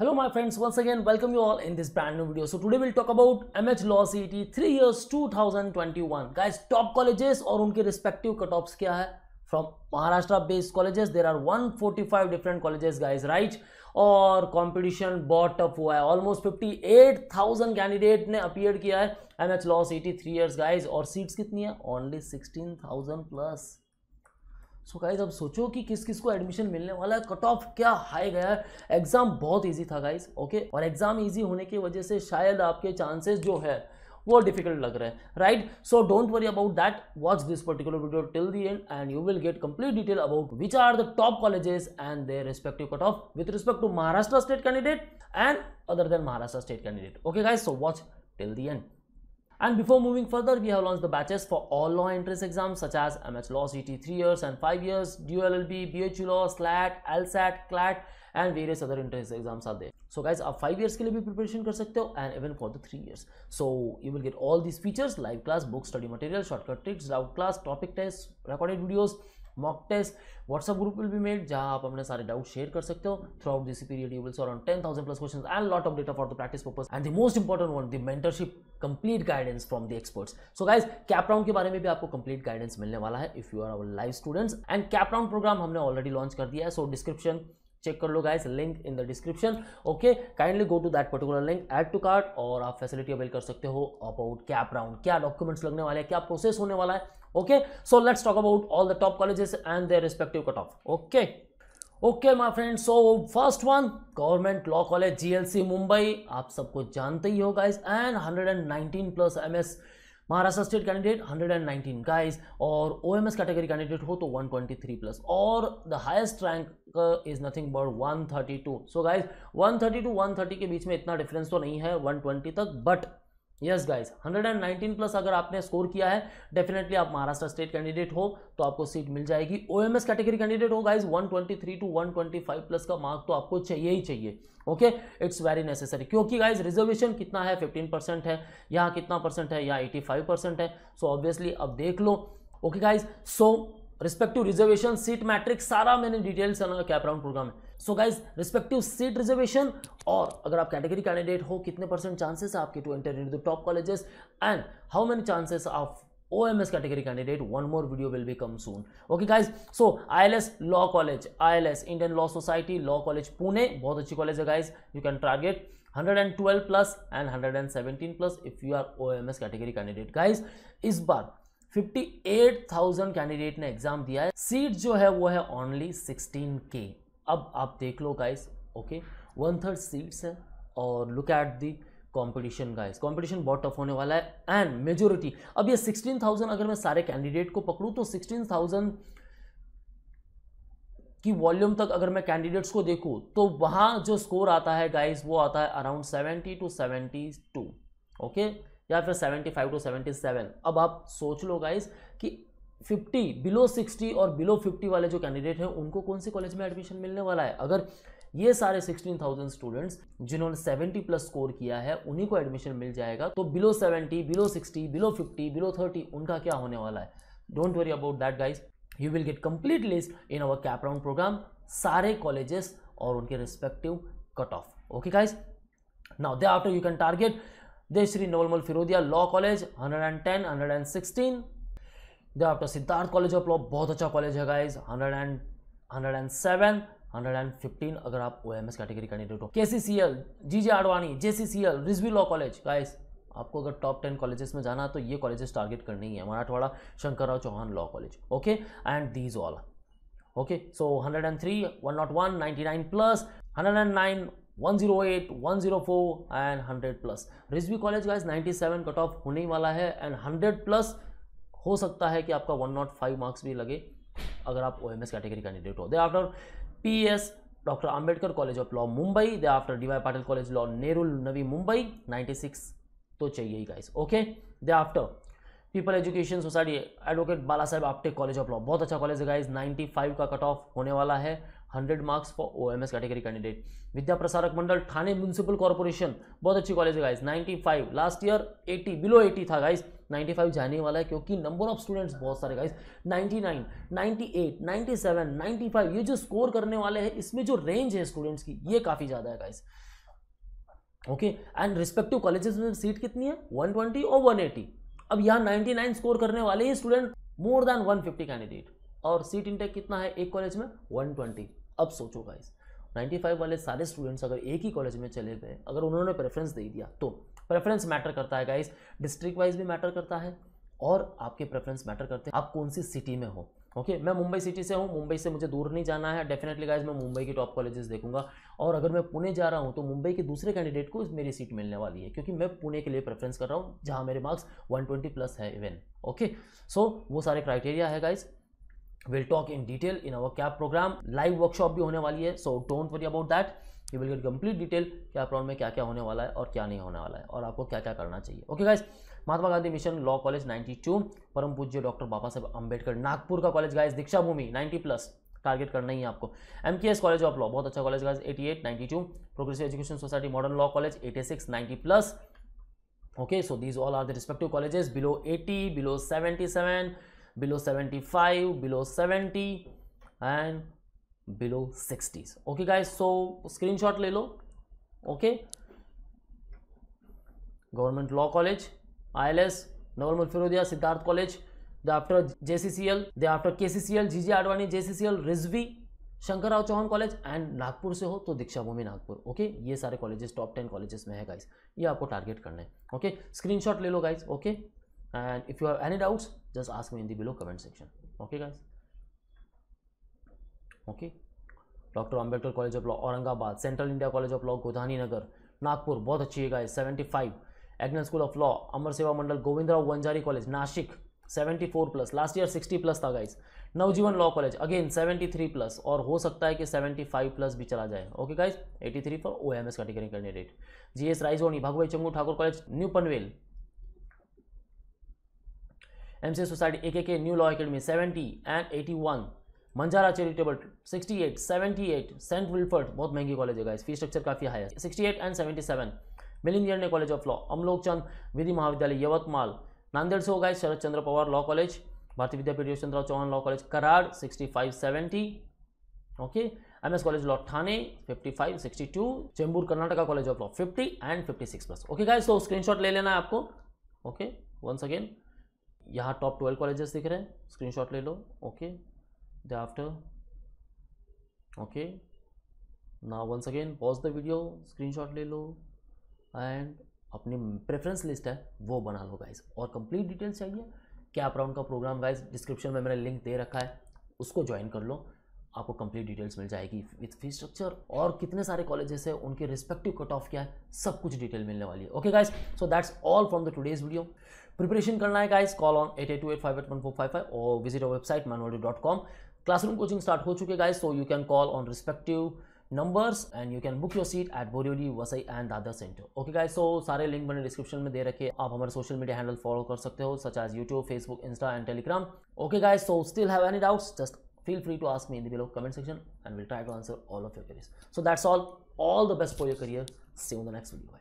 Hello my friends, once again welcome you all in this brand new video. So today we'll talk about MH Law CET 3 years 2021. Guys, top colleges aur unke respective cutoffs kya hai From Maharashtra based colleges, there are 145 different colleges guys, right? और competition बॉट अप हुआ है. Almost 58,000 candidate ने appear किया है MH law CET 3 years guys और seats कितनी है? ओनली 16,000 प्लस सो गाइज अब सोचो कि किस किस को एडमिशन मिलने वाला है कट ऑफ क्या हाई गया है एग्ज़ाम बहुत ईजी था गाइज ओके और एग्ज़ाम ईजी होने की वजह से शायद आपके चांसेस जो है वो डिफिकल्ट लग रहे हैं right so don't worry about that watch this particular video till the end and you will get complete detail about which are the top colleges and their respective cut off with respect to Maharashtra state candidate and other than Maharashtra state candidate okay guys so watch till the end And before moving further, we have launched the batches for all law entrance exams such as MH Law CT 3 years and 5 years, Dual LB, BHU Law, SLAT, LSAT, CLAT and various other entrance exams are there. So guys, आप 5 years के preparation कर सकते हो and even for the 3 years. So you will get all these features, live class, book, study material, shortcut tricks, route class, topic tests, recorded videos, mock test WhatsApp group will be made जहां आप अपने सारे doubt share कर सकते हो throughout this period you will soar on ten thousand plus question and lot of data for the practice purpose and the most important one the mentorship complete guidance from the experts so guys cap round के बारे में भी आपको complete guidance मिलने वाला है if you are our live students and cap round program हमने already launch कर दिया है सो डिस्क्रिप्शन चेक कर लो guys link in the description okay kindly go to that particular link add to cart और आप फैसिलिटी अवेल कर सकते हो अबाउट कैप राउंड क्या डॉक्यूमेंट्स लगने वाले हैं क्या प्रोसेस होने वाला है okay so let's talk about all the top colleges and there respective cut off okay okay my friend so first one government law college GLC Mumbai आप सबको जानते ही हो guys and 119 plus MS S Maharashtra state candidate 119 guys और OMS category candidate हो तो 123 plus और the highest rank is nothing but 132 so guys 132 to 130 के बीच में इतना डिफरेंस तो नहीं है 120 तक बट यस गाइस 119 प्लस अगर आपने स्कोर किया है डेफिनेटली आप महाराष्ट्र स्टेट कैंडिडेट हो तो आपको सीट मिल जाएगी ओएमएस कैटेगरी कैंडिडेट हो गाइस 123 टू 125 प्लस का मार्क तो आपको चाहिए ही चाहिए ओके इट्स वेरी नेसेसरी क्योंकि गाइज रिजर्वेशन कितना है 15 परसेंट है यहाँ कितना परसेंट है यहाँ एटी परसेंट है सो ऑब्वियसली अब देख लो okay guys so respective reservation seat matrix सारा मैंने डिटेल्स कैपराउंड प्रोग्राम है so guys respective seat reservation और अगर आप कैटेगरी कैंडिडेट हो कितने परसेंट चांसेस है आपके to enter in the top colleges and how many chances of OMS category candidate. One more video will become soon. Okay guys, so ILS Law College, ILS Indian Law Society, Law College Pune, बहुत अच्छी college है guys. You can target 112 plus and 117 plus if you are OMS category candidate. Guys, इस बार 58,000 candidate ने exam दिया है seat जो है वो है ओनली 16K अब आप देख लो guys okay one third seats है और look at the competition guys competition बहुत टफ होने वाला है एंड मेजोरिटी अब ये थाउजेंड अगर मैं सारे कैंडिडेट को पकड़ूँ तो सिक्सटीन थाउजेंड की वॉल्यूम तक अगर मैं कैंडिडेट्स को देखूँ तो वहां जो स्कोर आता है गाइस वो आता है around seventy two seventy two okay या फिर seventy five to seventy seven अब आप सोच लो गाइस कि फिफ्टी बिलो सिक्सटी और बिलो फिफ्टी वाले जो कैंडिडेट हैं उनको कौन से कॉलेज में एडमिशन मिलने वाला है अगर ये सारे सिक्सटीन थाउजेंड स्टूडेंट्स जिन्होंने सेवेंटी प्लस स्कोर किया है उन्हीं को एडमिशन मिल जाएगा तो below seventy below sixty below fifty below thirty उनका क्या होने वाला है don't worry about that guys you will get complete list in our cap round program सारे कॉलेजेस और उनके respective cut off okay guys now they after you can target देश Shri Navalmal Firodia law college hundred hundred and ten and sixteen then आपका Siddharth college of law बहुत अच्छा college है guys hundred and hundred and seven hundred and fifteen अगर आप O M S category candidate हो K C C L G J Advani J C C L Rizvi law college guys आपको अगर top ten colleges में जाना तो ये कॉलेजेस टारगेट करने ही है Marathwada Shankar Rao Chauhan law college okay and these all okay so hundred and three one not one ninety nine plus hundred and nine 108, 104 एंड 100 प्लस रिजवी कॉलेज का 97 कट ऑफ होने वाला है एंड 100 प्लस हो सकता है कि आपका 105 मार्क्स भी लगे अगर आप ओ कैटेगरी कैंडिडेट हो they after P S doctor Ambedkar college of law Mumbai they after D Y Patil college law Nehru Navi Mumbai 96 तो चाहिए ही guys okay they after people education society advocate Bala Saheb Apte college of law बहुत अच्छा कॉलेज है गाइज 95 का कट ऑफ होने वाला है hundred marks for O M S category candidate Vidya Prasarak Mandal Thane municipal corporation बहुत अच्छी कॉलेज है guys five last year eighty below eighty था गाइस फाइव जाने वाला है क्योंकि नंबर ऑफ स्टूडेंट्स बहुत सारे guys ninety seven ninety five ये जो स्कोर करने वाले हैं इसमें जो रेंज है स्टूडेंट्स की ये काफ़ी ज़्यादा है guys okay and respective colleges में सीट कितनी है वन ट्वेंटी और वन एटी अब यहाँ नाइन स्कोर करने वाले ही student more than one fifty candidate और सीट इंटेक कितना है एक कॉलेज में 120 अब सोचो गाइस 95 वाले सारे स्टूडेंट्स अगर एक ही कॉलेज में चले गए अगर उन्होंने प्रेफरेंस दे दिया तो प्रेफरेंस मैटर करता है गाइस डिस्ट्रिक्ट वाइज भी मैटर करता है और आपके प्रेफरेंस मैटर करते हैं आप कौन सी सिटी में हो ओके okay, मैं मुंबई सिटी से हूँ मुंबई से मुझे दूर नहीं जाना है डेफिनेटली गाइज मैं मुंबई के टॉप कॉलेजेस देखूंगा और अगर मैं पुणे जा रहा हूँ तो मुंबई के दूसरे कैंडिडेट को मेरी सीट मिलने वाली है क्योंकि मैं पुणे के लिए प्रेफरेंस कर रहा हूँ जहाँ मेरे मार्क्स 120 प्लस है इवन ओके सो वो सारे क्राइटेरिया है guys will talk in detail in our CAP programme live workshop भी होने वाली है so don't worry about that you will get complete detail CAP round में क्या क्या होने वाला है और क्या नहीं होने वाला है और आपको क्या क्या करना चाहिए okay guys Mahatma Gandhi mission law college 92 परम पूज्य डॉक्टर बाबा साहब अंबेडकर नागपुर का college guys Deeksha Bhoomi ninety plus target करना ही है आपको एम के एस कॉलेज ऑफ लॉ बहुत अच्छा college guys ninety two progressive education society modern law college eighty six ninety plus so these all are the respective colleges below eighty below seventy seven below 75 below 70 and below 60s okay guys so screenshot ले लो okay government law college I L S Navalmal Firodia Siddharth college the after JCCL they after G G Advani JCCL Rizvi Shankar Rao Chauhan college and Nagpur से हो तो दीक्षा भूमि Nagpur okay ये सारे colleges top ten colleges में है guys ये आपको टारगेट करना है ओके स्क्रीनशॉट ले लो guys okay and if you have any doubts just ask me in the below comment section okay guys okay doctor Ambedkar college of law Aurangabad central India college of law Godhani Nagar Nagpur बहुत अच्छी है guys 75 Agnel school of law Amar Seva Mandal Govindrao Wanjari college Nashik 74 plus last year 60 plus था guys Navjeevan law college again 73 plus और हो सकता है कि 75 plus भी चला जाए okay guys 83 for O M S category candidate G S Raisoni Bhagubai Changu Thakur college new Panvel M society A K K new law academy seventy and eighty one Manjara charitable sixty eight seventy eight saint Wilfred बहुत महंगी college है इस fee structure काफ़ी high है sixty eight and seventy seven Milind college of law Amolak Chand Vidhi Mahavidyalaya Yavatmal Nanded से होगा शरद चंद्र Pawar law college Bharati Vidyapeeth Yashwantrao Chauhan law college Karad sixty five seventy okay M S college law Thane fifty five sixty two Chembur Karnataka college of law fifty and fifty six plus okay guys तो screenshot ले लेना है आपको okay once again यहाँ top twelve colleges दिख रहे हैं screenshot ले लो ओके दे आफ्टर ओके ना once again pause the video screenshot ले लो एंड अपनी प्रेफरेंस लिस्ट है वो बना लो गाइज और कंप्लीट डिटेल्स चाहिए क्या राउंड का प्रोग्राम गाइज डिस्क्रिप्शन में मैंने लिंक दे रखा है उसको ज्वाइन कर लो आपको कंप्लीट डिटेल्स मिल जाएगी विथ फी स्ट्रक्चर और कितने सारे कॉलेजेस हैं उनके रिस्पेक्टिव कट ऑफ क्या है सब कुछ डिटेल मिलने वाली है okay guys so that's all from the today's video preparation करना है guys call on eight eight two eight five eight one four five five और visit our website Manwadi dot com classroom coaching start हो चुके guys so you can call on respective numbers and you can book your seat at Borivali Vasai and Dadar centre okay guys so सारे link मैंने description में दे रखे आप हमारे social media handle follow कर सकते हो such as YouTube Facebook Insta and Telegram okay guys so still have any doubts just feel free to ask me in the below comment section and we'll try to answer all of your queries so that's all all the best for your career see you in the next video Bye.